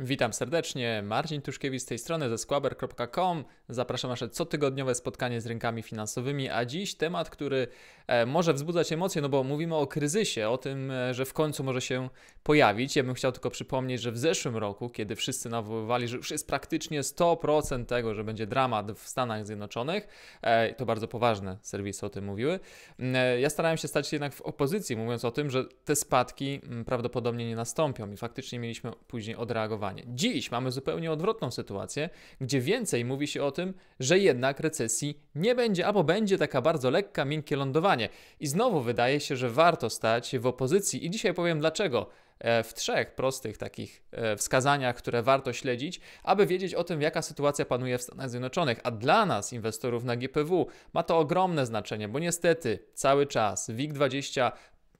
Witam serdecznie, Marcin Tuszkiewicz z tej strony ze squaber.com. Zapraszam na nasze cotygodniowe spotkanie z rynkami finansowymi, a dziś temat, który e, może wzbudzać emocje, no bo mówimy o kryzysie, o tym, e, że w końcu może się pojawić. Ja bym chciał tylko przypomnieć, że w zeszłym roku, kiedy wszyscy nawoływali, że już jest praktycznie 100% tego, że będzie dramat w Stanach Zjednoczonych, e, to bardzo poważne serwisy o tym mówiły, ja starałem się stać jednak w opozycji, mówiąc o tym, że te spadki prawdopodobnie nie nastąpią i faktycznie mieliśmy później odreagowanie Dziś mamy zupełnie odwrotną sytuację, gdzie więcej mówi się o tym, że jednak recesji nie będzie, albo będzie taka bardzo lekka, miękkie lądowanie. I znowu wydaje się, że warto stać w opozycji, i dzisiaj powiem dlaczego e, w trzech prostych takich e, wskazaniach, które warto śledzić, aby wiedzieć o tym, jaka sytuacja panuje w Stanach Zjednoczonych. A dla nas, inwestorów na GPW, ma to ogromne znaczenie, bo niestety cały czas WIG20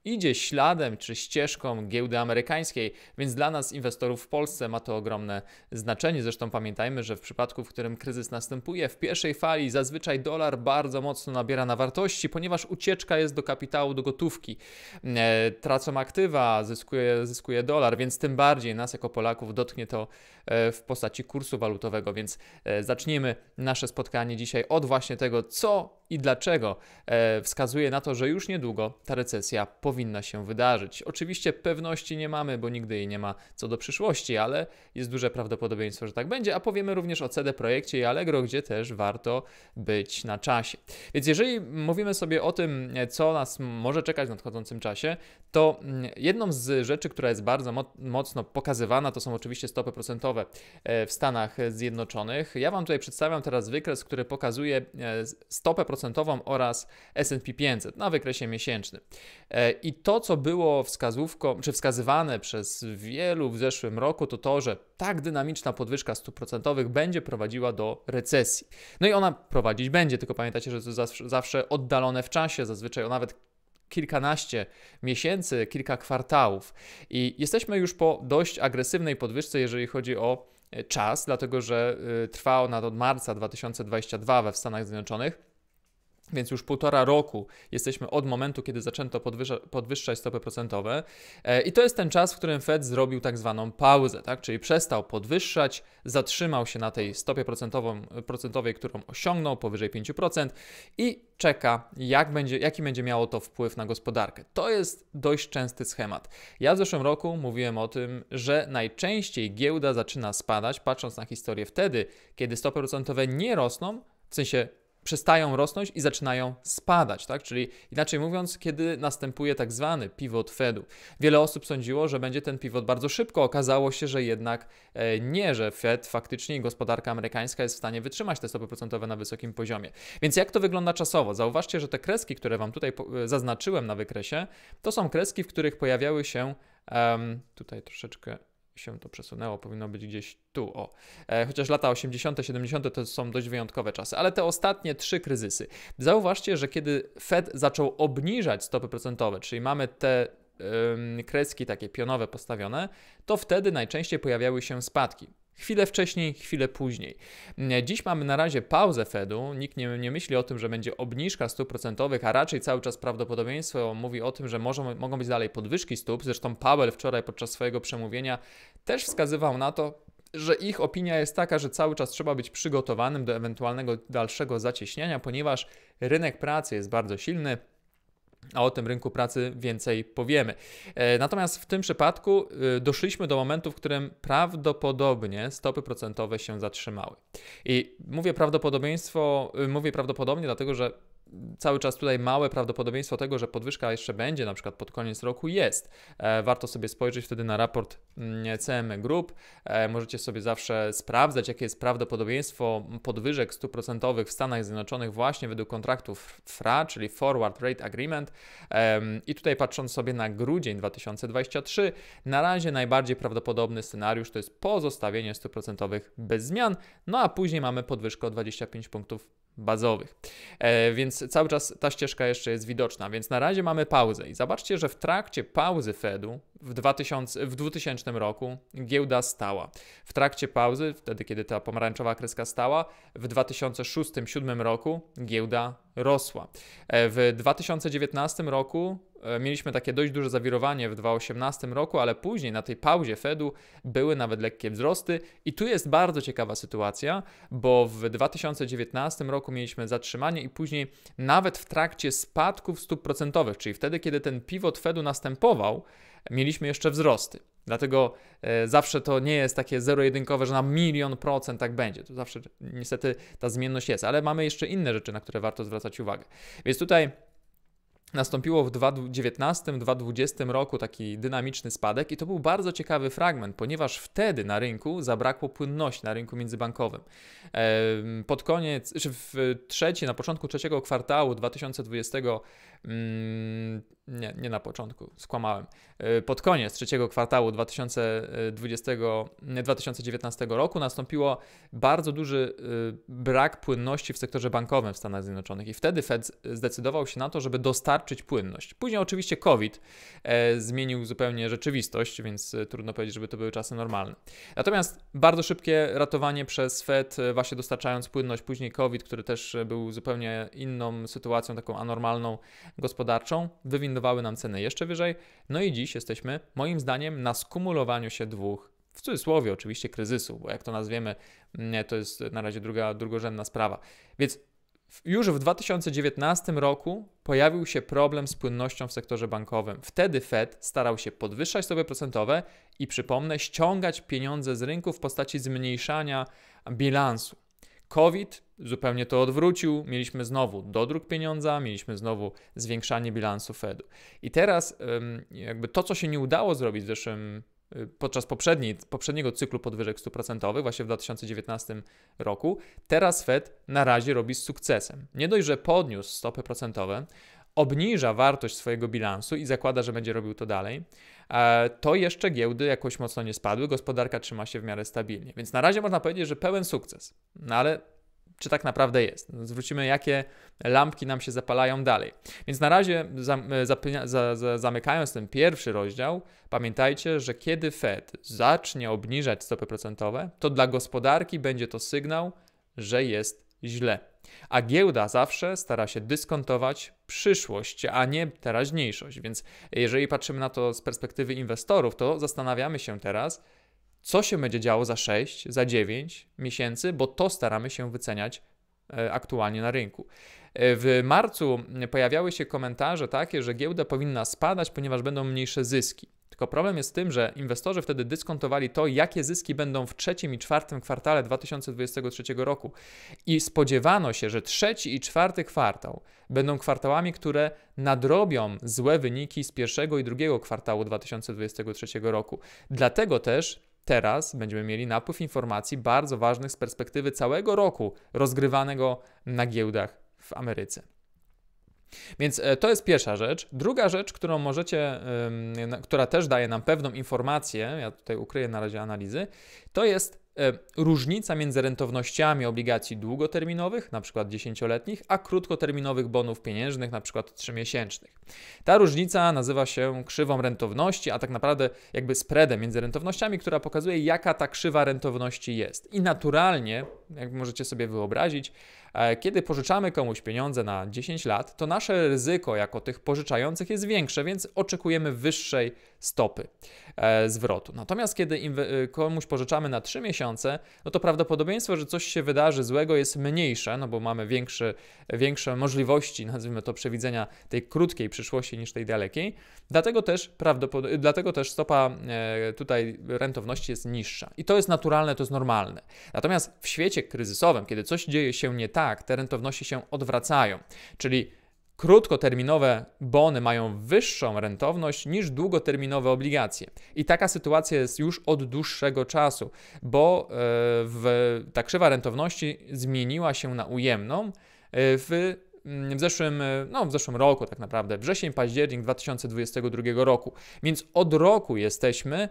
idzie śladem czy ścieżką giełdy amerykańskiej, więc dla nas, inwestorów w Polsce, ma to ogromne znaczenie. Zresztą pamiętajmy, że w przypadku, w którym kryzys następuje, w pierwszej fali zazwyczaj dolar bardzo mocno nabiera na wartości, ponieważ ucieczka jest do kapitału, do gotówki. E, tracą aktywa, zyskuje, zyskuje dolar, więc tym bardziej nas jako Polaków dotknie to e, w postaci kursu walutowego. Więc e, zacznijmy nasze spotkanie dzisiaj od właśnie tego, co i dlaczego wskazuje na to, że już niedługo ta recesja powinna się wydarzyć. Oczywiście pewności nie mamy, bo nigdy jej nie ma co do przyszłości, ale jest duże prawdopodobieństwo, że tak będzie, a powiemy również o CD Projekcie i Allegro, gdzie też warto być na czasie. Więc jeżeli mówimy sobie o tym, co nas może czekać w nadchodzącym czasie, to mm, jedną z rzeczy, która jest bardzo mocno pokazywana, to są oczywiście stopy procentowe e, w Stanach Zjednoczonych. Ja Wam tutaj przedstawiam teraz wykres, który pokazuje e, stopę procentową oraz S&P 500 na wykresie miesięcznym. E, i to, co było wskazówką, czy wskazywane przez wielu w zeszłym roku, to to, że tak dynamiczna podwyżka stóp procentowych będzie prowadziła do recesji. No i ona prowadzić będzie, tylko pamiętajcie, że to zawsze oddalone w czasie, zazwyczaj o nawet kilkanaście miesięcy, kilka kwartałów. I jesteśmy już po dość agresywnej podwyżce, jeżeli chodzi o e, czas, dlatego że e, trwa ona od marca 2022 we Stanach Zjednoczonych. Więc już półtora roku jesteśmy od momentu, kiedy zaczęto podwyższać stopy procentowe, e, i to jest ten czas, w którym Fed zrobił tak zwaną pauzę, tak? czyli przestał podwyższać, zatrzymał się na tej stopie procentowej, którą osiągnął powyżej 5% i czeka, jak będzie, jaki będzie miało to wpływ na gospodarkę. To jest dość częsty schemat. Ja w zeszłym roku mówiłem o tym, że najczęściej giełda zaczyna spadać, patrząc na historię wtedy, kiedy stopy procentowe nie rosną, w sensie przestają rosnąć i zaczynają spadać, tak? Czyli inaczej mówiąc, kiedy następuje tak zwany pivot Fedu. Wiele osób sądziło, że będzie ten pivot bardzo szybko. Okazało się, że jednak e, nie, że Fed faktycznie gospodarka amerykańska jest w stanie wytrzymać te stopy procentowe na wysokim poziomie. Więc jak to wygląda czasowo? Zauważcie, że te kreski, które wam tutaj e, zaznaczyłem na wykresie, to są kreski, w których pojawiały się um, tutaj troszeczkę się to przesunęło, powinno być gdzieś tu, o. E, chociaż lata 80., 70. to są dość wyjątkowe czasy, ale te ostatnie trzy kryzysy. Zauważcie, że kiedy Fed zaczął obniżać stopy procentowe, czyli mamy te kreski takie pionowe postawione, to wtedy najczęściej pojawiały się spadki. Chwilę wcześniej, chwilę później. Mm, Dziś mamy na razie pauzę Fedu. Nikt nie, nie myśli o tym, że będzie obniżka stóp procentowych, a raczej cały czas prawdopodobieństwo mówi o tym, że może, mogą być dalej podwyżki stóp. Zresztą Powell wczoraj podczas swojego przemówienia też wskazywał na to, że ich opinia jest taka, że cały czas trzeba być przygotowanym do ewentualnego dalszego zacieśniania, ponieważ rynek pracy jest bardzo silny a o tym rynku pracy więcej powiemy. E, natomiast w tym przypadku e, doszliśmy do momentu, w którym prawdopodobnie stopy procentowe się zatrzymały. I mówię prawdopodobieństwo, e, mówię prawdopodobnie, dlatego że cały czas tutaj małe prawdopodobieństwo tego, że podwyżka jeszcze będzie, na przykład pod koniec roku jest. E, warto sobie spojrzeć wtedy na raport mm, CME Group. E, możecie sobie zawsze sprawdzać, jakie jest prawdopodobieństwo podwyżek stuprocentowych w Stanach Zjednoczonych właśnie według kontraktów FRA, czyli Forward Rate Agreement. I tutaj patrząc sobie na grudzień 2023, na razie najbardziej prawdopodobny scenariusz to jest pozostawienie stuprocentowych bez zmian, no a później mamy podwyżkę o 25 punktów bazowych. E, więc cały czas ta ścieżka jeszcze jest widoczna, więc na razie mamy pauzę. I zobaczcie, że w trakcie pauzy Fedu w 2000, w 2000 roku giełda stała. W trakcie pauzy, wtedy kiedy ta pomarańczowa kreska stała, w 2006-2007 roku giełda rosła. E, w 2019 roku e, mieliśmy takie dość duże zawirowanie w 2018 roku, ale później na tej pauzie Fedu były nawet lekkie wzrosty i tu jest bardzo ciekawa sytuacja, bo w 2019 roku mieliśmy zatrzymanie i później nawet w trakcie spadków stóp procentowych, czyli wtedy, kiedy ten pivot Fedu następował, mieliśmy jeszcze wzrosty. Dlatego e, zawsze to nie jest takie zero-jedynkowe, że na milion procent tak będzie. To zawsze niestety ta zmienność jest, ale mamy jeszcze inne rzeczy, na które warto zwracać uwagę. Więc tutaj nastąpiło w 2019-2020 roku taki dynamiczny spadek i to był bardzo ciekawy fragment, ponieważ wtedy na rynku zabrakło płynności na rynku międzybankowym. Pod koniec, czy w trzecie, na początku trzeciego kwartału 2020 Mm, nie, nie na początku, skłamałem. Y, pod koniec trzeciego kwartału 2020, 2019 roku nastąpiło bardzo duży y, brak płynności w sektorze bankowym w Stanach Zjednoczonych i wtedy Fed zdecydował się na to, żeby dostarczyć płynność. Później oczywiście COVID y, zmienił zupełnie rzeczywistość, więc trudno powiedzieć, żeby to były czasy normalne. Natomiast bardzo szybkie ratowanie przez Fed, właśnie dostarczając płynność, później COVID, który też był zupełnie inną sytuacją, taką anormalną, gospodarczą, wywindowały nam ceny jeszcze wyżej. No i dziś jesteśmy, moim zdaniem, na skumulowaniu się dwóch w cudzysłowie oczywiście kryzysu, bo jak to nazwiemy, mm, to jest na razie druga, drugorzędna sprawa. Więc już w 2019 roku pojawił się problem z płynnością w sektorze bankowym. Wtedy Fed starał się podwyższać stopy procentowe i przypomnę, ściągać pieniądze z rynku w postaci zmniejszania bilansu. COVID zupełnie to odwrócił. Mieliśmy znowu dodruk pieniądza, mieliśmy znowu zwiększanie bilansu Fedu. I teraz jakby to, co się nie udało zrobić w zeszłym y, podczas poprzedniej, poprzedniego cyklu podwyżek stóp procentowych, właśnie w 2019 roku, teraz Fed na razie robi z sukcesem. Nie dość, że podniósł stopy procentowe, obniża wartość swojego bilansu i zakłada, że będzie robił to dalej, e, to jeszcze giełdy jakoś mocno nie spadły, gospodarka trzyma się w miarę stabilnie. Więc na razie można powiedzieć, że pełen sukces. No ale czy tak naprawdę jest. No, zwrócimy, jakie lampki nam się zapalają dalej. Więc na razie, e, zamykając ten pierwszy rozdział, pamiętajcie, że kiedy Fed zacznie obniżać stopy procentowe, to dla gospodarki będzie to sygnał, że jest źle. A giełda zawsze stara się dyskontować przyszłość, a nie teraźniejszość. Więc jeżeli patrzymy na to z perspektywy inwestorów, to zastanawiamy się teraz, co się będzie działo za 6, za 9 miesięcy, bo to staramy się wyceniać e, aktualnie na rynku. E, w marcu pojawiały się komentarze takie, że giełda powinna spadać, ponieważ będą mniejsze zyski. Tylko problem jest w tym, że inwestorzy wtedy dyskontowali to, jakie zyski będą w trzecim i czwartym kwartale 2023 roku. I spodziewano się, że trzeci i czwarty kwartał będą kwartałami, które nadrobią złe wyniki z pierwszego i drugiego kwartału 2023 roku. Dlatego też Teraz będziemy mieli napływ informacji bardzo ważnych z perspektywy całego roku rozgrywanego na giełdach w Ameryce. Więc e, to jest pierwsza rzecz. Druga rzecz, którą możecie, która też daje nam pewną informację, ja tutaj ukryję na razie analizy, to jest E, różnica między rentownościami obligacji długoterminowych, np. 10-letnich, a krótkoterminowych bonów pieniężnych, np. 3-miesięcznych. Ta różnica nazywa się krzywą rentowności, a tak naprawdę jakby spreadem między rentownościami, która pokazuje, jaka ta krzywa rentowności jest. I naturalnie, jak możecie sobie wyobrazić, E, kiedy pożyczamy komuś pieniądze na 10 lat, to nasze ryzyko jako tych pożyczających jest większe, więc oczekujemy wyższej stopy e, zwrotu. Natomiast kiedy e, komuś pożyczamy na 3 miesiące, no to prawdopodobieństwo, że coś się wydarzy złego jest mniejsze, no bo mamy większe, większe możliwości, nazwijmy to, przewidzenia tej krótkiej przyszłości niż tej dalekiej. Dlatego też, dlatego też stopa tutaj rentowności jest niższa. I to jest naturalne, to jest normalne. Natomiast w świecie kryzysowym, kiedy coś dzieje się nie tak, tak, te rentowności się odwracają. Czyli krótkoterminowe bony mają wyższą rentowność niż długoterminowe obligacje. I taka sytuacja jest już od dłuższego czasu, bo e, w, ta krzywa rentowności zmieniła się na ujemną e, w mm, w zeszłym, e, no w zeszłym roku tak naprawdę, wrzesień, październik 2022 roku. Więc od roku jesteśmy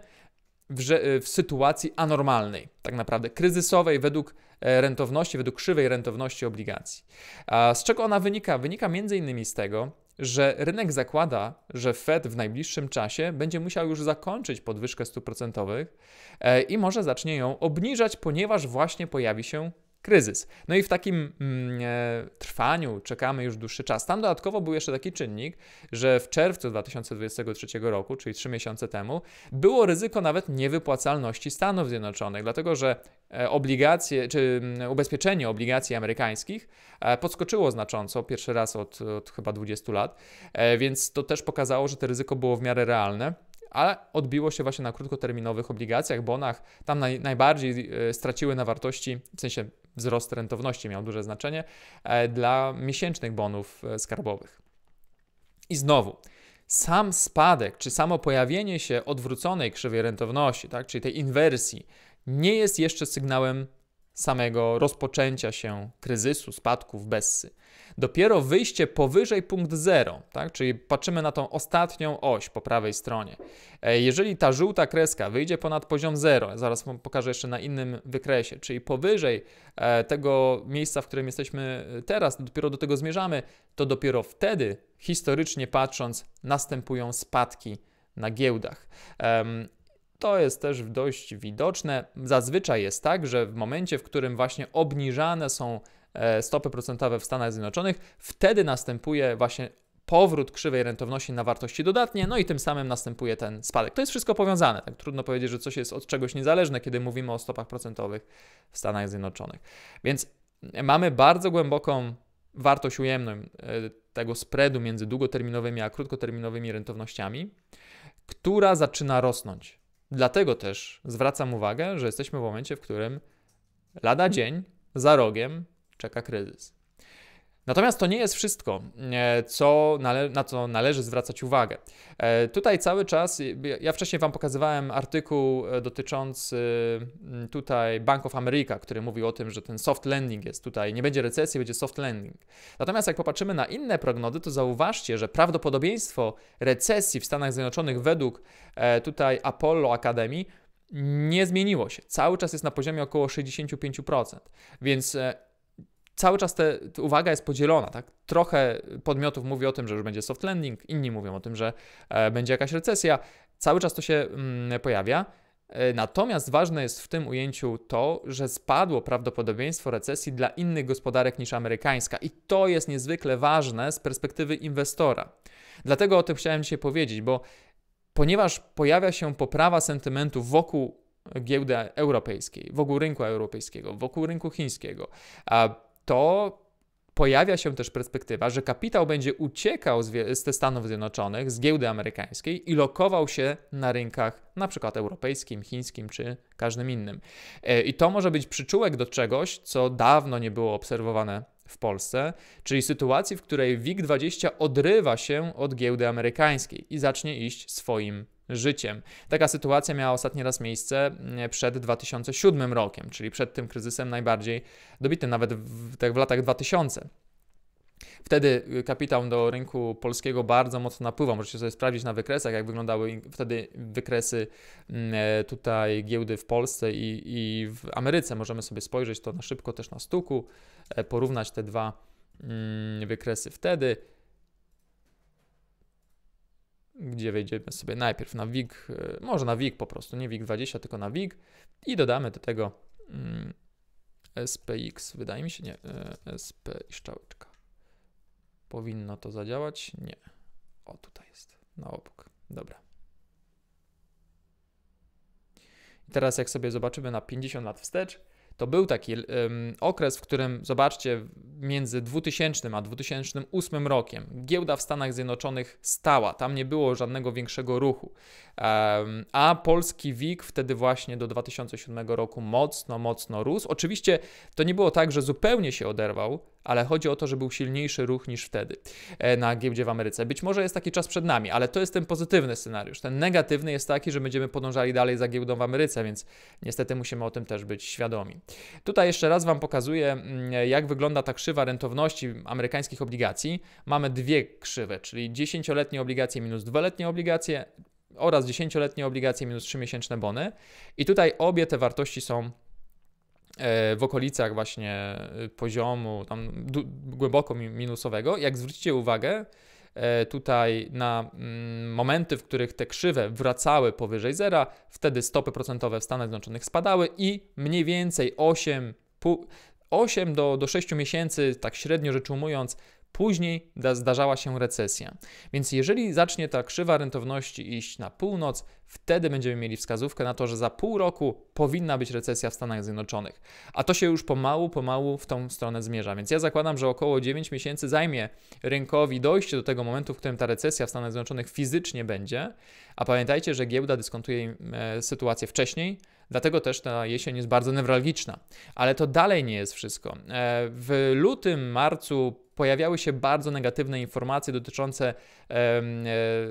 w, w sytuacji anormalnej, tak naprawdę kryzysowej według e, rentowności, według krzywej rentowności obligacji. A z czego ona wynika? Wynika m.in. z tego, że rynek zakłada, że Fed w najbliższym czasie będzie musiał już zakończyć podwyżkę stóp procentowych e, i może zacznie ją obniżać, ponieważ właśnie pojawi się kryzys. No i w takim mm, e, trwaniu czekamy już dłuższy czas. Tam dodatkowo był jeszcze taki czynnik, że w czerwcu 2023 roku, czyli trzy miesiące temu, było ryzyko nawet niewypłacalności Stanów Zjednoczonych, dlatego że e, obligacje, czy mm, ubezpieczenie obligacji amerykańskich e, podskoczyło znacząco, pierwszy raz od, od chyba 20 lat, więc to też pokazało, że to ryzyko było w miarę realne ale odbiło się właśnie na krótkoterminowych obligacjach, bonach. Tam naj, najbardziej straciły na wartości, w sensie wzrost rentowności miał duże znaczenie e, dla miesięcznych bonów e, skarbowych. I znowu, sam spadek, czy samo pojawienie się odwróconej krzywej rentowności, tak, czyli tej inwersji, nie jest jeszcze sygnałem samego rozpoczęcia się kryzysu, spadków Bessy. Dopiero wyjście powyżej punkt zero, tak? czyli patrzymy na tą ostatnią oś po prawej stronie. E, jeżeli ta żółta kreska wyjdzie ponad poziom zero, zaraz Wam pokażę jeszcze na innym wykresie, czyli powyżej e, tego miejsca, w którym jesteśmy teraz, dopiero do tego zmierzamy, to dopiero wtedy, historycznie patrząc, następują spadki na giełdach. To jest też dość widoczne. Zazwyczaj jest tak, że w momencie, w którym właśnie obniżane są e, stopy procentowe w Stanach Zjednoczonych, wtedy następuje właśnie powrót krzywej rentowności na wartości dodatnie, no i tym samym następuje ten spadek. To jest wszystko powiązane. Tak trudno powiedzieć, że coś jest od czegoś niezależne, kiedy mówimy o stopach procentowych w Stanach Zjednoczonych. Więc mamy bardzo głęboką wartość ujemną e, tego spreadu między długoterminowymi a krótkoterminowymi rentownościami, która zaczyna rosnąć. Dlatego też zwracam uwagę, że jesteśmy w momencie, w którym lada dzień za rogiem czeka kryzys. Natomiast to nie jest wszystko, e, co na co należy zwracać uwagę. E, tutaj cały czas, ja wcześniej Wam pokazywałem artykuł e, dotyczący tutaj Bank of America, który mówił o tym, że ten soft landing jest tutaj, nie będzie recesji, będzie soft landing. Natomiast jak popatrzymy na inne prognozy, to zauważcie, że prawdopodobieństwo recesji w Stanach Zjednoczonych według tutaj Apollo Academy nie zmieniło się. Cały czas jest na poziomie około 65%. Więc cały czas te, uwaga jest podzielona. Tak? Trochę podmiotów mówi o tym, że już będzie soft landing, inni mówią o tym, że e, będzie jakaś recesja. Cały czas to się mm, pojawia. E, natomiast ważne jest w tym ujęciu to, że spadło prawdopodobieństwo recesji dla innych gospodarek niż amerykańska, i to jest niezwykle ważne z perspektywy inwestora. Dlatego o tym chciałem dzisiaj powiedzieć, bo ponieważ pojawia się poprawa sentymentu wokół giełdy europejskiej, wokół rynku europejskiego, wokół rynku chińskiego, a to pojawia się też perspektywa, że kapitał będzie uciekał z, z Stanów Zjednoczonych, z giełdy amerykańskiej i lokował się na rynkach na przykład europejskim, chińskim czy każdym innym. E, I to może być przyczółek do czegoś, co dawno nie było obserwowane w Polsce, czyli sytuacji, w której WIG20 odrywa się od giełdy amerykańskiej i zacznie iść swoim życiem. Taka sytuacja miała ostatni raz miejsce mm, przed 2007 rokiem, czyli przed tym kryzysem najbardziej dobitym, nawet w, tak w latach 2000. Wtedy y, kapitał do rynku polskiego bardzo mocno napływał. Możecie sobie sprawdzić na wykresach, jak wyglądały wtedy wykresy mm, e, tutaj giełdy w Polsce i, i w Ameryce. Możemy sobie spojrzeć to na szybko też na stuku, e, porównać te dwa mm, wykresy wtedy gdzie wejdziemy sobie najpierw na WIG, e, może na WIG po prostu, nie WIG20, tylko na WIG i dodamy do tego mm, SPX, wydaje mi się, nie, e, SP i szczałeczka. Powinno to zadziałać? Nie. O, tutaj jest, na obok. Dobra. I teraz jak sobie zobaczymy na 50 lat wstecz, to był taki um, okres, w którym, zobaczcie, między 2000 a 2008 rokiem giełda w Stanach Zjednoczonych stała, tam nie było żadnego większego ruchu, um, a polski WIG wtedy właśnie do 2007 roku mocno, mocno rósł. Oczywiście to nie było tak, że zupełnie się oderwał, ale chodzi o to, że był silniejszy ruch niż wtedy e, na giełdzie w Ameryce. Być może jest taki czas przed nami, ale to jest ten pozytywny scenariusz. Ten negatywny jest taki, że będziemy podążali dalej za giełdą w Ameryce, więc niestety musimy o tym też być świadomi. Tutaj jeszcze raz Wam pokazuję, mm, jak wygląda ta krzywa rentowności amerykańskich obligacji. Mamy dwie krzywe, czyli 10-letnie obligacje minus 2-letnie obligacje oraz 10-letnie obligacje minus 3-miesięczne bony. I tutaj obie te wartości są E, w okolicach właśnie e, poziomu tam głęboko minusowego, jak zwrócicie uwagę e, tutaj na mm, momenty, w których te krzywe wracały powyżej zera, wtedy stopy procentowe w Stanach Zjednoczonych spadały i mniej więcej 8, 8 do, do 6 miesięcy, tak średnio rzecz ujmując, później zdarzała się recesja. Więc jeżeli zacznie ta krzywa rentowności iść na północ, wtedy będziemy mieli wskazówkę na to, że za pół roku powinna być recesja w Stanach Zjednoczonych. A to się już pomału, pomału w tą stronę zmierza. Więc ja zakładam, że około 9 miesięcy zajmie rynkowi dojście do tego momentu, w którym ta recesja w Stanach Zjednoczonych fizycznie będzie. A pamiętajcie, że giełda dyskontuje e, sytuację wcześniej, Dlatego też ta jesień jest bardzo newralgiczna. Ale to dalej nie jest wszystko. E, w lutym, marcu pojawiały się bardzo negatywne informacje dotyczące e,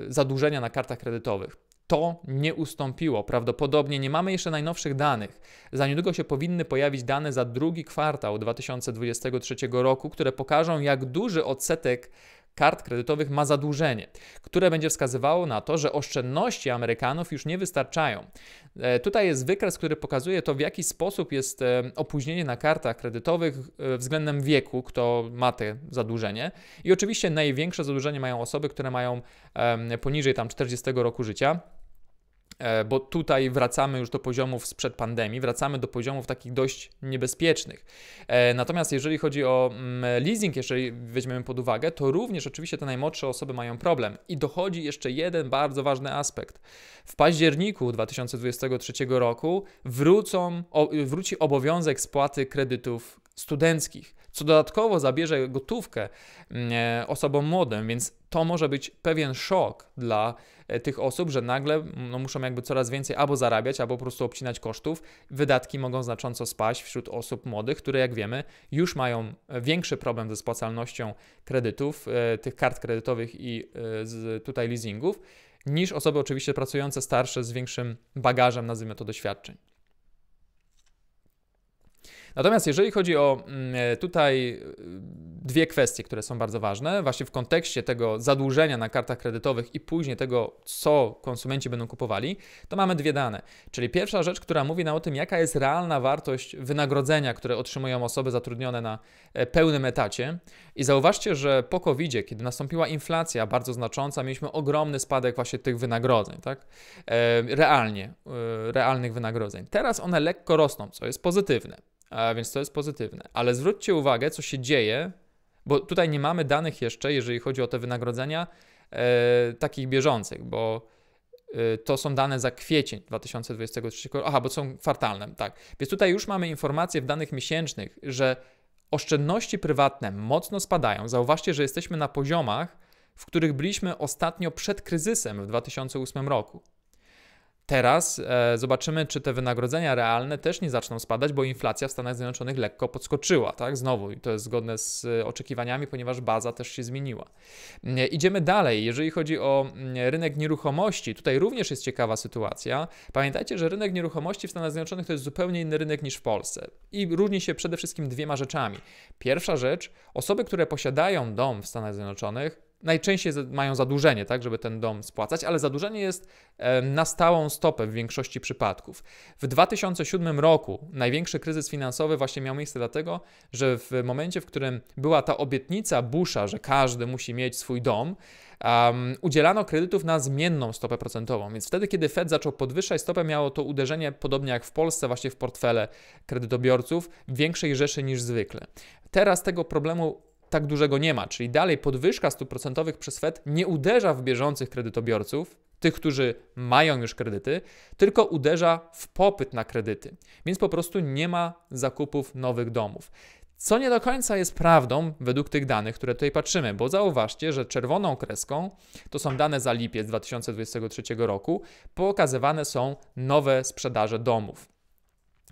zadłużenia na kartach kredytowych to nie ustąpiło. Prawdopodobnie nie mamy jeszcze najnowszych danych. Za niedługo się powinny pojawić dane za drugi kwartał 2023 roku, które pokażą, jak duży odsetek kart kredytowych ma zadłużenie, które będzie wskazywało na to, że oszczędności Amerykanów już nie wystarczają. E, tutaj jest wykres, który pokazuje to, w jaki sposób jest e, opóźnienie na kartach kredytowych e, względem wieku, kto ma te zadłużenie. I oczywiście największe zadłużenie mają osoby, które mają poniżej tam 40 roku życia. E, bo tutaj wracamy już do poziomów sprzed pandemii, wracamy do poziomów takich dość niebezpiecznych. E, natomiast jeżeli chodzi o mm, leasing, jeżeli weźmiemy pod uwagę, to również oczywiście te najmłodsze osoby mają problem. I dochodzi jeszcze jeden bardzo ważny aspekt. W październiku 2023 roku wrócą, wróci obowiązek spłaty kredytów studenckich, co dodatkowo zabierze gotówkę mm, e, osobom młodym, więc to może być pewien szok dla e, tych osób, że nagle no, muszą jakby coraz więcej albo zarabiać, albo po prostu obcinać kosztów. Wydatki mogą znacząco spaść wśród osób młodych, które jak wiemy już mają e, większy problem ze spłacalnością kredytów, tych kart kredytowych i tutaj leasingów, niż osoby oczywiście pracujące starsze z większym bagażem, nazwijmy to, doświadczeń. Natomiast jeżeli chodzi o mm, e, tutaj e, dwie kwestie, które są bardzo ważne, właśnie w kontekście tego zadłużenia na kartach kredytowych i później tego, co konsumenci będą kupowali, to mamy dwie dane. Czyli pierwsza rzecz, która mówi nam o tym, jaka jest realna wartość wynagrodzenia, które otrzymują osoby zatrudnione na e, pełnym etacie. I zauważcie, że po covid kiedy nastąpiła inflacja bardzo znacząca, mieliśmy ogromny spadek właśnie tych wynagrodzeń, tak? Realnie, realnych wynagrodzeń. Teraz one lekko rosną, co jest pozytywne. A więc to jest pozytywne. Ale zwróćcie uwagę, co się dzieje, bo tutaj nie mamy danych jeszcze, jeżeli chodzi o te wynagrodzenia e, takich bieżących, bo e, to są dane za kwiecień 2023 Aha, bo są kwartalne, tak. Więc tutaj już mamy informacje w danych miesięcznych, że oszczędności prywatne mocno spadają. Zauważcie, że jesteśmy na poziomach, w których byliśmy ostatnio przed kryzysem w 2008 roku. Teraz e, zobaczymy, czy te wynagrodzenia realne też nie zaczną spadać, bo inflacja w Stanach Zjednoczonych lekko podskoczyła, tak? Znowu, i to jest zgodne z e, oczekiwaniami, ponieważ baza też się zmieniła. Mm, e, idziemy dalej. Jeżeli chodzi o mm, e, rynek nieruchomości, tutaj również jest ciekawa sytuacja. Pamiętajcie, że rynek nieruchomości w Stanach Zjednoczonych to jest zupełnie inny rynek niż w Polsce i różni się przede wszystkim dwiema rzeczami. Pierwsza rzecz, osoby, które posiadają dom w Stanach Zjednoczonych, najczęściej mają zadłużenie, tak, żeby ten dom spłacać, ale zadłużenie jest na stałą stopę w większości przypadków. W 2007 roku największy kryzys finansowy właśnie miał miejsce dlatego, że w momencie, w którym była ta obietnica Busha, że każdy musi mieć swój dom, um, udzielano kredytów na zmienną stopę procentową. Więc wtedy, kiedy Fed zaczął podwyższać stopę, miało to uderzenie, podobnie jak w Polsce, właśnie w portfele kredytobiorców, większej rzeszy niż zwykle. Teraz tego problemu tak dużego nie ma, czyli dalej podwyżka stóp procentowych przez Fed nie uderza w bieżących kredytobiorców, tych, którzy mają już kredyty, tylko uderza w popyt na kredyty. Więc po prostu nie ma zakupów nowych domów. Co nie do końca jest prawdą według tych danych, które tutaj patrzymy, bo zauważcie, że czerwoną kreską to są dane za lipiec 2023 roku, pokazywane są nowe sprzedaże domów.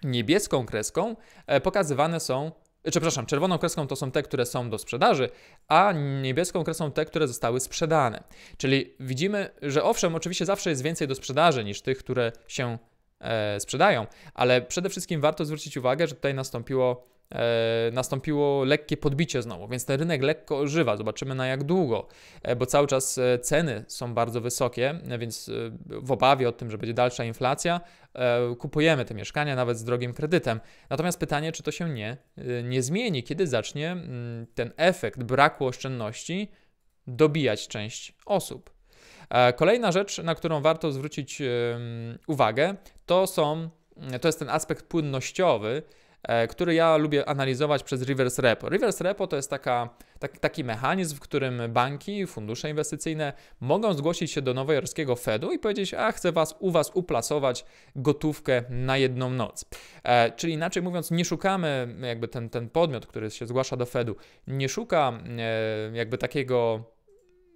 Niebieską kreską e, pokazywane są czy, e, przepraszam, czerwoną kreską to są te, które są do sprzedaży, a niebieską kreską te, które zostały sprzedane. Czyli widzimy, że owszem, oczywiście zawsze jest więcej do sprzedaży niż tych, które się e, sprzedają, ale przede wszystkim warto zwrócić uwagę, że tutaj nastąpiło E, nastąpiło lekkie podbicie znowu, więc ten rynek lekko ożywa. Zobaczymy na jak długo, e, bo cały czas e, ceny są bardzo wysokie, więc w obawie o tym, że będzie dalsza inflacja, kupujemy te mieszkania nawet z drogim kredytem. Natomiast pytanie, czy to się nie, nie zmieni, kiedy zacznie mm, ten efekt braku oszczędności dobijać część osób. Kolejna rzecz, na którą warto zwrócić uwagę, to są to jest ten aspekt płynnościowy, E, który ja lubię analizować przez reverse repo. Reverse repo to jest taka, tak, taki mechanizm, w którym banki, fundusze inwestycyjne mogą zgłosić się do nowojorskiego Fedu i powiedzieć, a chcę was, u was uplasować gotówkę na jedną noc. E, czyli inaczej mówiąc, nie szukamy, jakby ten, ten podmiot, który się zgłasza do Fedu, nie szuka e, jakby takiego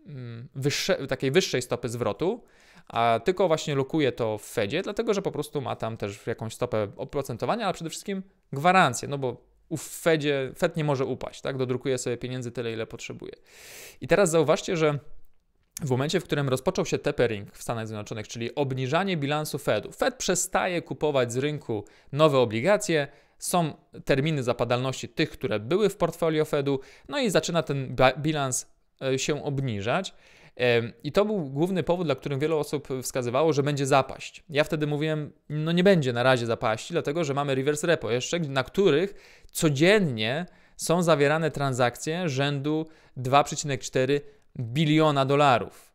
mm, Wyższe, takiej wyższej stopy zwrotu, a tylko właśnie lokuje to w Fedzie, dlatego że po prostu ma tam też jakąś stopę oprocentowania, ale przede wszystkim gwarancję, no bo w Fedzie, Fed nie może upaść, tak? Dodrukuje sobie pieniędzy tyle, ile potrzebuje. I teraz zauważcie, że w momencie, w którym rozpoczął się tapering w Stanach Zjednoczonych, czyli obniżanie bilansu Fedu, Fed przestaje kupować z rynku nowe obligacje, są terminy zapadalności tych, które były w portfolio Fedu, no i zaczyna ten bilans e, się obniżać. I to był główny powód, dla którym wiele osób wskazywało, że będzie zapaść. Ja wtedy mówiłem, no nie będzie na razie zapaści, dlatego że mamy reverse repo jeszcze, na których codziennie są zawierane transakcje rzędu 2,4 biliona dolarów.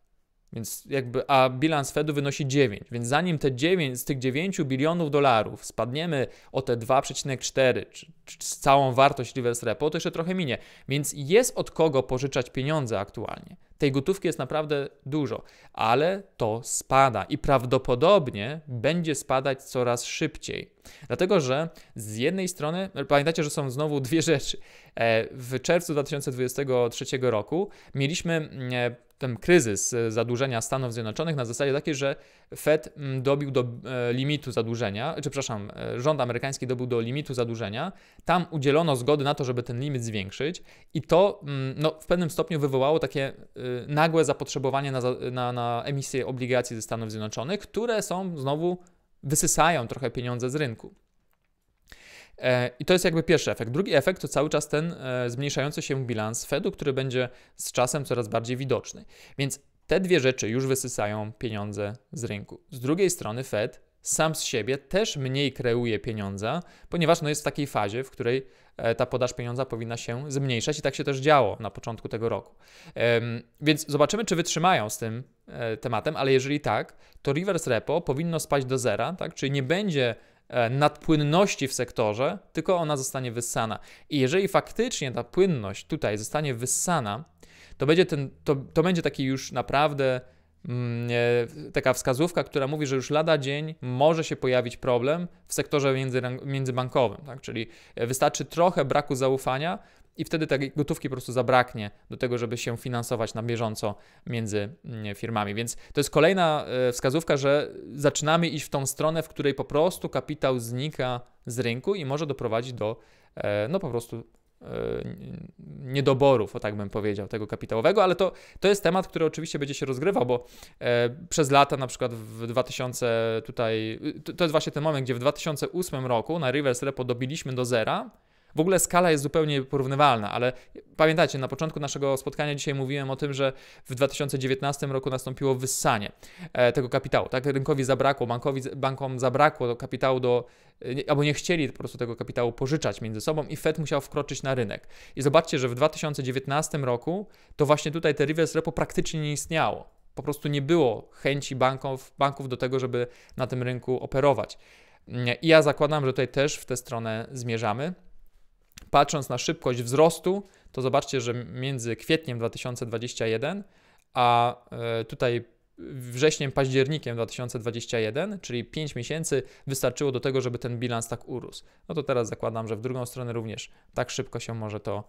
Więc jakby, a bilans Fedu wynosi 9, więc zanim te 9, z tych 9 bilionów dolarów spadniemy o te 2,4 czy, czy całą wartość reverse repo, to jeszcze trochę minie. Więc jest od kogo pożyczać pieniądze aktualnie. Tej gotówki jest naprawdę dużo, ale to spada i prawdopodobnie będzie spadać coraz szybciej. Dlatego, że z jednej strony, pamiętacie, że są znowu dwie rzeczy. E, w czerwcu 2023 roku mieliśmy mm, e, ten kryzys zadłużenia Stanów Zjednoczonych na zasadzie takiej, że Fed mm, dobił do e, limitu zadłużenia, czy przepraszam, rząd amerykański dobił do limitu zadłużenia. Tam udzielono zgody na to, żeby ten limit zwiększyć, i to mm, no, w pewnym stopniu wywołało takie nagłe zapotrzebowanie na, na, na emisję obligacji ze Stanów Zjednoczonych, które są znowu wysysają trochę pieniądze z rynku. E, I to jest jakby pierwszy efekt. Drugi efekt to cały czas ten e, zmniejszający się bilans Fedu, który będzie z czasem coraz bardziej widoczny. Więc te dwie rzeczy już wysysają pieniądze z rynku. Z drugiej strony Fed sam z siebie też mniej kreuje pieniądza, ponieważ no jest w takiej fazie, w której e, ta podaż pieniądza powinna się zmniejszać i tak się też działo na początku tego roku. Więc zobaczymy, czy wytrzymają z tym tematem, ale jeżeli tak, to reverse repo powinno spaść do zera, tak? czyli nie będzie E, nadpłynności w sektorze, tylko ona zostanie wyssana. I jeżeli faktycznie ta płynność tutaj zostanie wyssana, to będzie, ten, to, to będzie taki już naprawdę mm, e, taka wskazówka, która mówi, że już lada dzień może się pojawić problem w sektorze między, międzybankowym. Tak? Czyli e, wystarczy trochę braku zaufania, i wtedy tej gotówki po prostu zabraknie do tego, żeby się finansować na bieżąco między mm, firmami. Więc to jest kolejna e, wskazówka, że zaczynamy iść w tą stronę, w której po prostu kapitał znika z rynku i może doprowadzić do e, no po prostu e, niedoborów, o tak bym powiedział, tego kapitałowego, ale to, to jest temat, który oczywiście będzie się rozgrywał, bo e, przez lata, na przykład w 2000 tutaj, y, to, to, jest właśnie ten moment, gdzie w 2008 roku na Reverse Repo dobiliśmy do zera, w ogóle skala jest zupełnie porównywalna, ale pamiętajcie, na początku naszego spotkania dzisiaj mówiłem o tym, że w 2019 roku nastąpiło wyssanie e, tego kapitału. Tak, rynkowi zabrakło, bankowi, bankom zabrakło kapitału do e, albo nie chcieli po prostu tego kapitału pożyczać między sobą i Fed musiał wkroczyć na rynek. I zobaczcie, że w 2019 roku to właśnie tutaj te reverse repo praktycznie nie istniało. Po prostu nie było chęci banków, banków do tego, żeby na tym rynku operować. I mm, ja zakładam, że tutaj też w tę stronę zmierzamy patrząc na szybkość wzrostu, to zobaczcie, że między kwietniem 2021 a e, tutaj wrześniem, październikiem 2021, czyli 5 miesięcy, wystarczyło do tego, żeby ten bilans tak urósł. No to teraz zakładam, że w drugą stronę również tak szybko się może to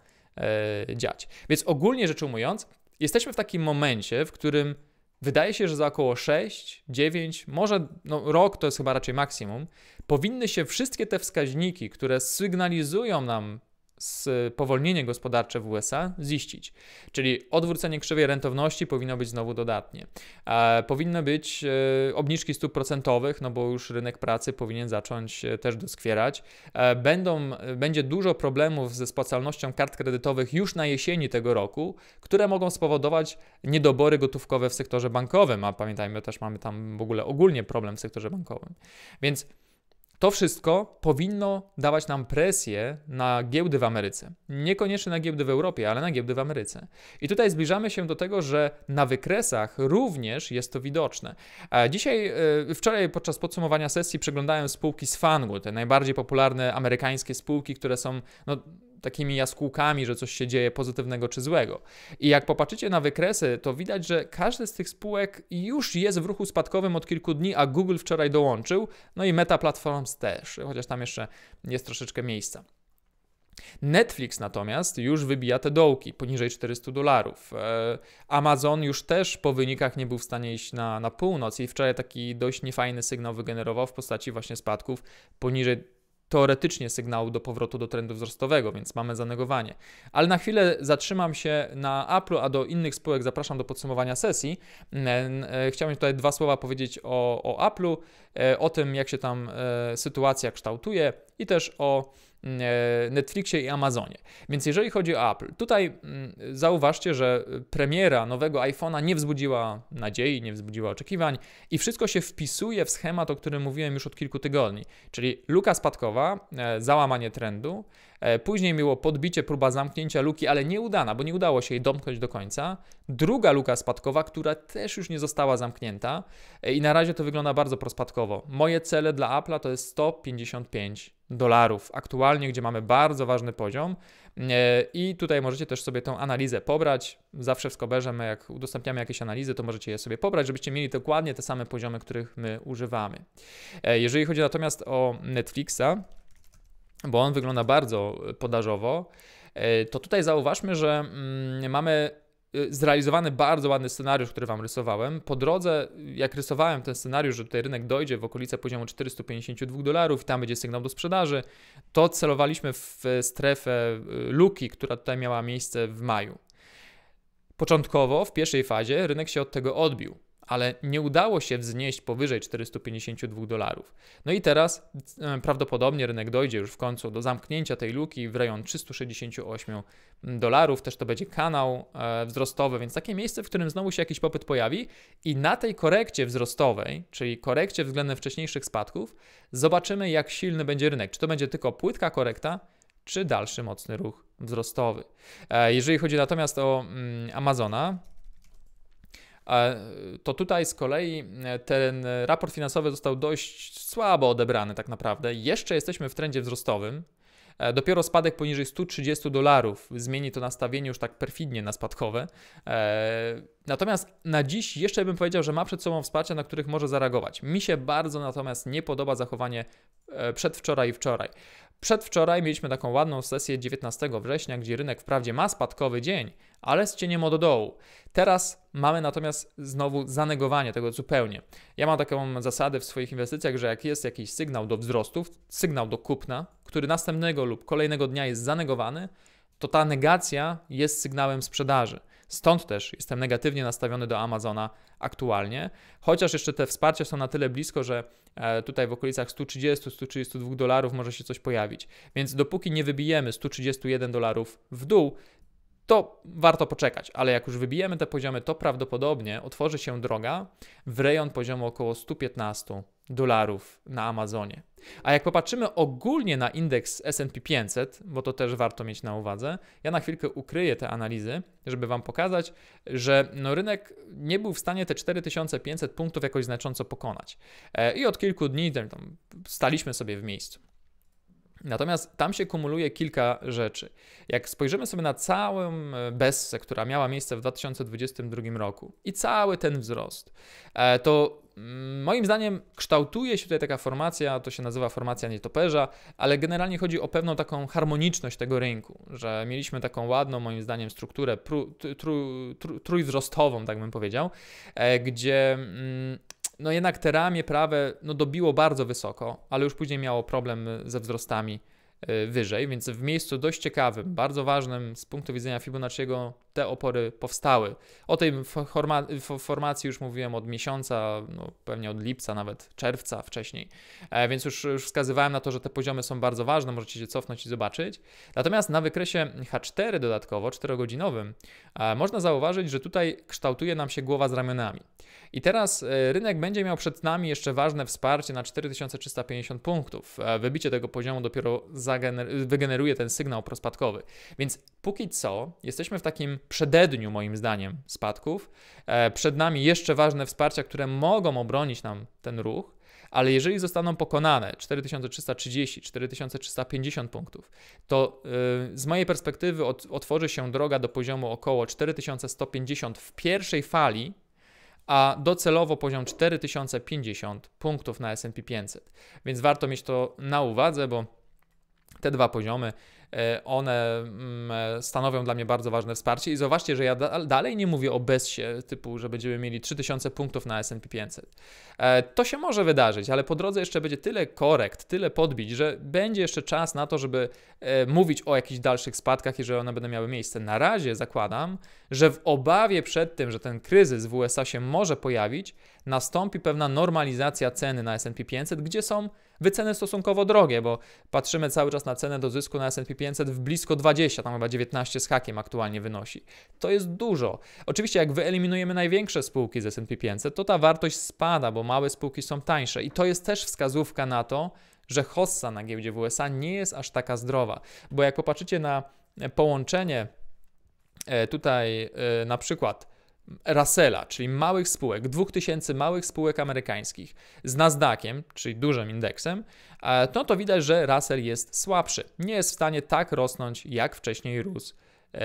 e, dziać. Więc ogólnie rzecz ujmując, jesteśmy w takim momencie, w którym Wydaje się, że za około 6, 9, może no, rok to jest chyba raczej maksimum, powinny się wszystkie te wskaźniki, które sygnalizują nam spowolnienie gospodarcze w USA ziścić. Czyli odwrócenie krzywej rentowności powinno być znowu dodatnie. E, powinny być e, obniżki stóp procentowych, no bo już rynek pracy powinien zacząć e, też doskwierać. E, będą, e, będzie dużo problemów ze spłacalnością kart kredytowych już na jesieni tego roku, które mogą spowodować niedobory gotówkowe w sektorze bankowym, a pamiętajmy też mamy tam w ogóle ogólnie problem w sektorze bankowym. Więc to wszystko powinno dawać nam presję na giełdy w Ameryce. Niekoniecznie na giełdy w Europie, ale na giełdy w Ameryce. I tutaj zbliżamy się do tego, że na wykresach również jest to widoczne. Dzisiaj, e, wczoraj podczas podsumowania sesji przeglądałem spółki z Fangu, te najbardziej popularne amerykańskie spółki, które są no, takimi jaskółkami, że coś się dzieje pozytywnego czy złego. I jak popatrzycie na wykresy, to widać, że każdy z tych spółek już jest w ruchu spadkowym od kilku dni, a Google wczoraj dołączył, no i Meta Platforms też, chociaż tam jeszcze jest troszeczkę miejsca. Netflix natomiast już wybija te dołki poniżej 400 dolarów. E, Amazon już też po wynikach nie był w stanie iść na, na północ i wczoraj taki dość niefajny sygnał wygenerował w postaci właśnie spadków poniżej teoretycznie sygnału do powrotu do trendu wzrostowego, więc mamy zanegowanie. Ale na chwilę zatrzymam się na Apple, a do innych spółek zapraszam do podsumowania sesji. E, chciałbym tutaj dwa słowa powiedzieć o, o Apple'u, e, o tym jak się tam e, sytuacja kształtuje, i też o mm, e, Netflixie i Amazonie. Więc jeżeli chodzi o Apple, tutaj mm, zauważcie, że premiera nowego iPhone'a nie wzbudziła nadziei, nie wzbudziła oczekiwań i wszystko się wpisuje w schemat, o którym mówiłem już od kilku tygodni, czyli luka spadkowa, e, załamanie trendu, E, później było podbicie, próba zamknięcia luki, ale nieudana, bo nie udało się jej domknąć do końca. Druga luka spadkowa, która też już nie została zamknięta e, i na razie to wygląda bardzo prospadkowo. Moje cele dla Apple'a to jest 155 dolarów aktualnie, gdzie mamy bardzo ważny poziom e, i tutaj możecie też sobie tą analizę pobrać. Zawsze w Skoberze my jak udostępniamy jakieś analizy, to możecie je sobie pobrać, żebyście mieli dokładnie te same poziomy, których my używamy. Jeżeli chodzi natomiast o Netflixa, bo on wygląda bardzo e, podażowo, e, to tutaj zauważmy, że mm, mamy e, zrealizowany bardzo ładny scenariusz, który Wam rysowałem. Po drodze, jak rysowałem ten scenariusz, że tutaj rynek dojdzie w okolice poziomu 452 dolarów, tam będzie sygnał do sprzedaży, to celowaliśmy w strefę luki, która tutaj miała miejsce w maju. Początkowo, w pierwszej fazie, rynek się od tego odbił ale nie udało się wznieść powyżej 452 dolarów. No i teraz e, prawdopodobnie rynek dojdzie już w końcu do zamknięcia tej luki w rejon 368 dolarów. Też to będzie kanał e, wzrostowy, więc takie miejsce, w którym znowu się jakiś popyt pojawi i na tej korekcie wzrostowej, czyli korekcie względem wcześniejszych spadków, zobaczymy jak silny będzie rynek. Czy to będzie tylko płytka korekta, czy dalszy mocny ruch wzrostowy. E, jeżeli chodzi natomiast o mm, Amazona, E, to tutaj z kolei e, ten e, raport finansowy został dość słabo odebrany tak naprawdę. Jeszcze jesteśmy w trendzie wzrostowym. Dopiero spadek poniżej 130 dolarów zmieni to nastawienie już tak perfidnie na spadkowe. Natomiast na dziś jeszcze bym powiedział, że ma przed sobą wsparcia, na których może zareagować. Mi się bardzo natomiast nie podoba zachowanie przedwczoraj i wczoraj. Przedwczoraj mieliśmy taką ładną sesję 19 września, gdzie rynek wprawdzie ma spadkowy dzień, ale z cieniem od dołu. Teraz mamy natomiast znowu zanegowanie tego zupełnie. Ja mam taką zasadę w swoich inwestycjach, że jak jest jakiś sygnał do wzrostów, sygnał do kupna, który następnego lub kolejnego dnia jest zanegowany, to ta negacja jest sygnałem sprzedaży. Stąd też jestem negatywnie nastawiony do Amazona aktualnie, chociaż jeszcze te wsparcia są na tyle blisko, że e, tutaj w okolicach 130, 132 dolarów może się coś pojawić. Więc dopóki nie wybijemy 131 dolarów w dół, to warto poczekać, ale jak już wybijemy te poziomy, to prawdopodobnie otworzy się droga w rejon poziomu około 115 dolarów na Amazonie. A jak popatrzymy ogólnie na indeks SP 500, bo to też warto mieć na uwadze, ja na chwilkę ukryję te analizy, żeby Wam pokazać, że no rynek nie był w stanie te 4500 punktów jakoś znacząco pokonać. E, I od kilku dni tam, staliśmy sobie w miejscu. Natomiast tam się kumuluje kilka rzeczy. Jak spojrzymy sobie na całą e, bessę, która miała miejsce w 2022 roku i cały ten wzrost, e, to Mm, moim zdaniem kształtuje się tutaj taka formacja, to się nazywa formacja nietoperza, ale generalnie chodzi o pewną taką harmoniczność tego rynku, że mieliśmy taką ładną, moim zdaniem, strukturę trójwzrostową, tak bym powiedział, e, gdzie mm, no jednak te ramię prawe no dobiło bardzo wysoko, ale już później miało problem ze wzrostami e, wyżej, więc w miejscu dość ciekawym, bardzo ważnym z punktu widzenia Fibonacciego te opory powstały. O tej forma formacji już mówiłem od miesiąca, no pewnie od lipca, nawet czerwca wcześniej, e, więc już, już wskazywałem na to, że te poziomy są bardzo ważne, możecie się cofnąć i zobaczyć. Natomiast na wykresie H4 dodatkowo, 4-godzinowym, e, można zauważyć, że tutaj kształtuje nam się głowa z ramionami. I teraz e, rynek będzie miał przed nami jeszcze ważne wsparcie na 4350 punktów. E, wybicie tego poziomu dopiero wygeneruje ten sygnał prospadkowy. Więc póki co jesteśmy w takim przededniu, moim zdaniem, spadków. E, przed nami jeszcze ważne wsparcia, które mogą obronić nam ten ruch, ale jeżeli zostaną pokonane 4330, 4350 punktów, to y, z mojej perspektywy otworzy się droga do poziomu około 4150 w pierwszej fali, a docelowo poziom 4050 punktów na SP 500. Więc warto mieć to na uwadze, bo te dwa poziomy E, one mm, e, stanowią dla mnie bardzo ważne wsparcie i zobaczcie, że ja dalej nie mówię o bezsie, typu, że będziemy mieli 3000 punktów na S&P 500. E, to się może wydarzyć, ale po drodze jeszcze będzie tyle korekt, tyle podbić, że będzie jeszcze czas na to, żeby mówić o jakichś dalszych spadkach, jeżeli one będą miały miejsce. Na razie zakładam, że w obawie przed tym, że ten kryzys w USA się może pojawić, nastąpi pewna normalizacja ceny na S&P 500, gdzie są wyceny stosunkowo drogie, bo patrzymy cały czas na cenę do zysku na S&P 500 w blisko 20, tam chyba 19 z hakiem aktualnie wynosi. To jest dużo. Oczywiście jak wyeliminujemy największe spółki z S&P 500, to ta wartość spada, bo małe spółki są tańsze i to jest też wskazówka na to, że hossa na giełdzie w USA nie jest aż taka zdrowa, bo jak popatrzycie na połączenie e, tutaj e, na przykład Russella, czyli małych spółek, 2000 małych spółek amerykańskich z Nasdaqiem, czyli dużym indeksem, e, no to widać, że Russell jest słabszy. Nie jest w stanie tak rosnąć, jak wcześniej rósł E,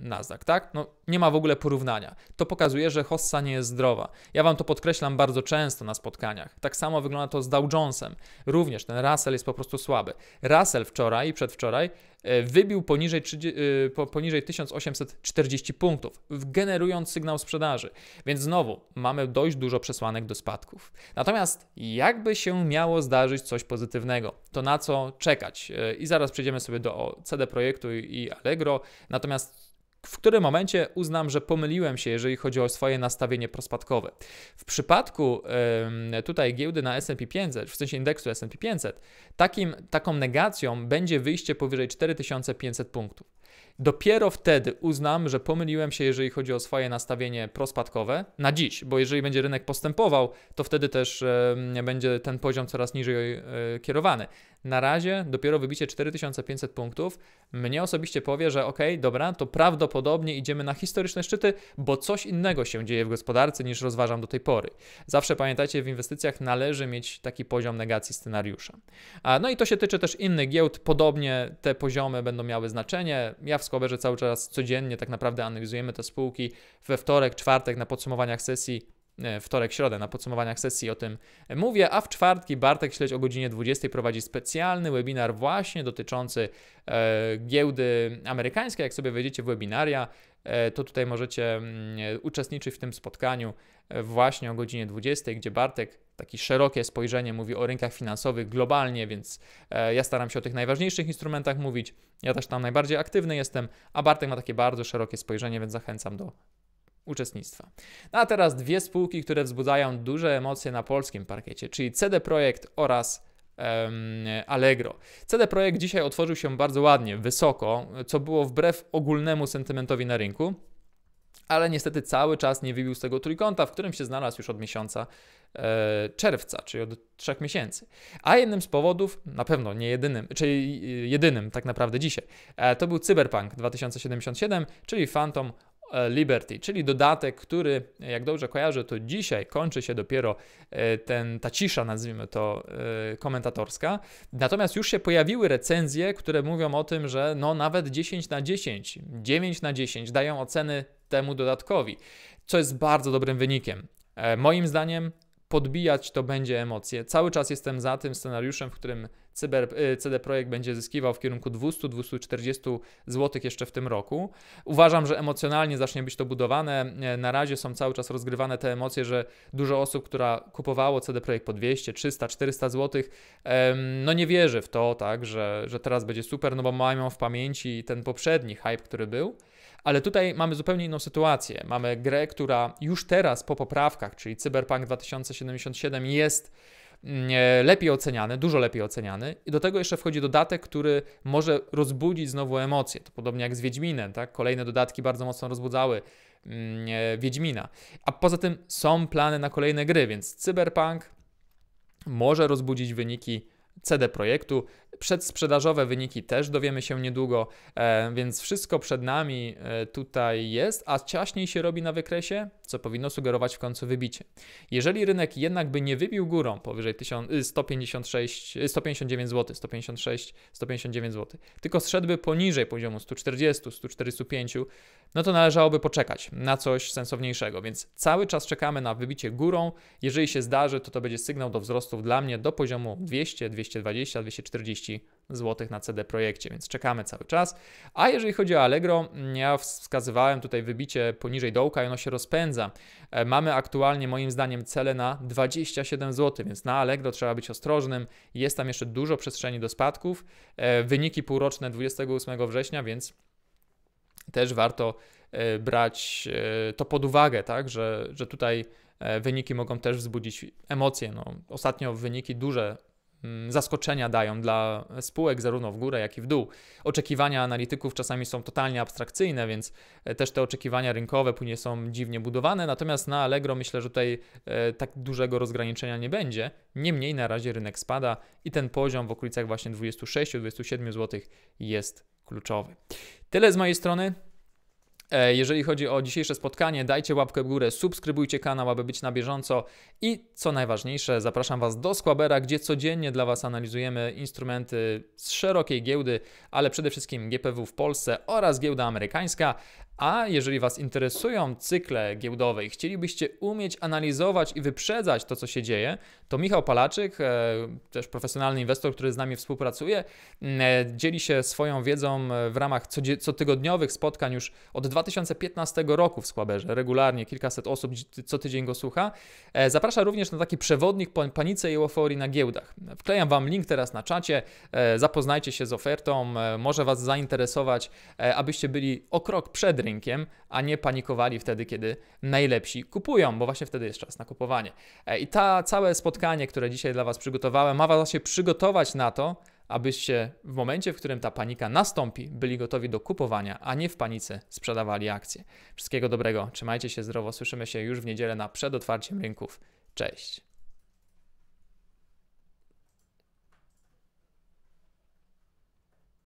Nasdaq, tak? No, nie ma w ogóle porównania. To pokazuje, że hossa nie jest zdrowa. Ja Wam to podkreślam bardzo często na spotkaniach. Tak samo wygląda to z Dow Jonesem. Również ten Russell jest po prostu słaby. Russell wczoraj i przedwczoraj e, wybił poniżej, 30, e, poniżej 1840 punktów, generując sygnał sprzedaży. Więc znowu mamy dość dużo przesłanek do spadków. Natomiast jakby się miało zdarzyć coś pozytywnego, to na co czekać? I zaraz przejdziemy sobie do CD Projektu i Allegro, Natomiast w którym momencie uznam, że pomyliłem się, jeżeli chodzi o swoje nastawienie prospadkowe. W przypadku tutaj giełdy na S&P 500, w sensie indeksu S&P 500, takim, taką negacją będzie wyjście powyżej 4500 punktów. Dopiero wtedy uznam, że pomyliłem się, jeżeli chodzi o swoje nastawienie prospadkowe na dziś, bo jeżeli będzie rynek postępował, to wtedy też będzie ten poziom coraz niżej e, kierowany. Na razie dopiero wybicie 4500 punktów mnie osobiście powie, że ok, dobra, to prawdopodobnie idziemy na historyczne szczyty, bo coś innego się dzieje w gospodarce niż rozważam do tej pory. Zawsze pamiętajcie, w inwestycjach należy mieć taki poziom negacji scenariusza. A, no i to się tyczy też innych giełd, podobnie te poziomy będą miały znaczenie. Ja w Skoberze cały czas codziennie tak naprawdę analizujemy te spółki. We wtorek, czwartek na podsumowaniach sesji E, wtorek, środę na podsumowaniach sesji o tym mówię, a w czwartki Bartek Śledź o godzinie 20 prowadzi specjalny webinar właśnie dotyczący e, giełdy amerykańskiej. Jak sobie wejdziecie w webinaria, e, to tutaj możecie mm, uczestniczyć w tym spotkaniu e, właśnie o godzinie 20, gdzie Bartek takie szerokie spojrzenie mówi o rynkach finansowych globalnie, więc e, ja staram się o tych najważniejszych instrumentach mówić. Ja też tam najbardziej aktywny jestem, a Bartek ma takie bardzo szerokie spojrzenie, więc zachęcam do uczestnictwa. No a teraz dwie spółki, które wzbudzają duże emocje na polskim parkiecie, czyli CD Projekt oraz Allegro. CD Projekt dzisiaj otworzył się bardzo ładnie, wysoko, co było wbrew ogólnemu sentymentowi na rynku, ale niestety cały czas nie wybił z tego trójkąta, w którym się znalazł już od miesiąca e, czerwca, czyli od trzech miesięcy. A jednym z powodów, na pewno nie jedynym, czyli e, jedynym tak naprawdę dzisiaj, e, to był Cyberpunk 2077, czyli Phantom E, Liberty, czyli dodatek, który, jak dobrze kojarzę, to dzisiaj kończy się dopiero e, ten, ta cisza, nazwijmy to, e, komentatorska. Natomiast już się pojawiły recenzje, które mówią o tym, że no nawet 10 na 10, 9 na 10 dają oceny temu dodatkowi, co jest bardzo dobrym wynikiem. Moim zdaniem podbijać to będzie emocje. Cały czas jestem za tym scenariuszem, w którym cyber, y, CD Projekt będzie zyskiwał w kierunku 200-240 zł jeszcze w tym roku. Uważam, że emocjonalnie zacznie być to budowane. Na razie są cały czas rozgrywane te emocje, że dużo osób, która kupowało CD Projekt po 200, 300, 400 zł, no nie wierzy w to, tak, że, że teraz będzie super, no bo mają w pamięci ten poprzedni hype, który był. Ale tutaj mamy zupełnie inną sytuację. Mamy grę, która już teraz po poprawkach, czyli Cyberpunk 2077 jest Mm, e, lepiej oceniany, dużo lepiej oceniany i do tego jeszcze wchodzi dodatek, który może rozbudzić znowu emocje. To podobnie jak z Wiedźminem, tak? Kolejne dodatki bardzo mocno rozbudzały mm, e, Wiedźmina. A poza tym są plany na kolejne gry, więc Cyberpunk może rozbudzić wyniki CD Projektu. Przedsprzedażowe wyniki też dowiemy się niedługo, e, więc wszystko przed nami e, tutaj jest, a ciaśniej się robi na wykresie, co powinno sugerować w końcu wybicie. Jeżeli rynek jednak by nie wybił górą powyżej 156, 159 zł, 156, 159 zł, tylko zszedłby poniżej poziomu 140, 145, no to należałoby poczekać na coś sensowniejszego, więc cały czas czekamy na wybicie górą. Jeżeli się zdarzy, to to będzie sygnał do wzrostów dla mnie do poziomu 200, 220, 240. 30 zł na CD projekcie, więc czekamy cały czas. A jeżeli chodzi o Allegro, mm, ja wskazywałem tutaj wybicie poniżej dołka i ono się rozpędza. E, mamy aktualnie moim zdaniem cele na 27 zł, więc na Allegro trzeba być ostrożnym. Jest tam jeszcze dużo przestrzeni do spadków. E, wyniki półroczne 28 września, więc też warto e, brać to pod uwagę, tak, że, że tutaj wyniki mogą też wzbudzić emocje. No, ostatnio wyniki duże Mm, zaskoczenia dają dla spółek, zarówno w górę, jak i w dół. Oczekiwania analityków czasami są totalnie abstrakcyjne, więc e, też te oczekiwania rynkowe później są dziwnie budowane. Natomiast na Allegro myślę, że tutaj e, tak dużego rozgraniczenia nie będzie. Niemniej na razie rynek spada i ten poziom w okolicach właśnie 26-27 zł jest kluczowy. Tyle z mojej strony. E, jeżeli chodzi o dzisiejsze spotkanie, dajcie łapkę w górę, subskrybujcie kanał, aby być na bieżąco i co najważniejsze, zapraszam Was do Squabera, gdzie codziennie dla Was analizujemy instrumenty z szerokiej giełdy, ale przede wszystkim GPW w Polsce oraz giełda amerykańska, a jeżeli Was interesują cykle giełdowe i chcielibyście umieć analizować i wyprzedzać to, co się dzieje, to Michał Palaczyk, e, też profesjonalny inwestor, który z nami współpracuje, mm, e, dzieli się swoją wiedzą e, w ramach cotygodniowych spotkań już od 2015 roku w Skłaberze. Regularnie kilkaset osób co tydzień go słucha. Zaprasza również na taki przewodnik po panice i euforii na giełdach. Wklejam Wam link teraz na czacie, zapoznajcie się z ofertą, może Was zainteresować, abyście byli o krok przed rynkiem, a nie panikowali wtedy, kiedy najlepsi kupują, bo właśnie wtedy jest czas na kupowanie. E, I ta całe spotkanie, które dzisiaj dla Was przygotowałem, ma Was się przygotować na to, abyście w momencie, w którym ta panika nastąpi, byli gotowi do kupowania, a nie w panice sprzedawali akcje. Wszystkiego dobrego, trzymajcie się zdrowo, słyszymy się już w niedzielę na przed otwarciem rynków. Cześć!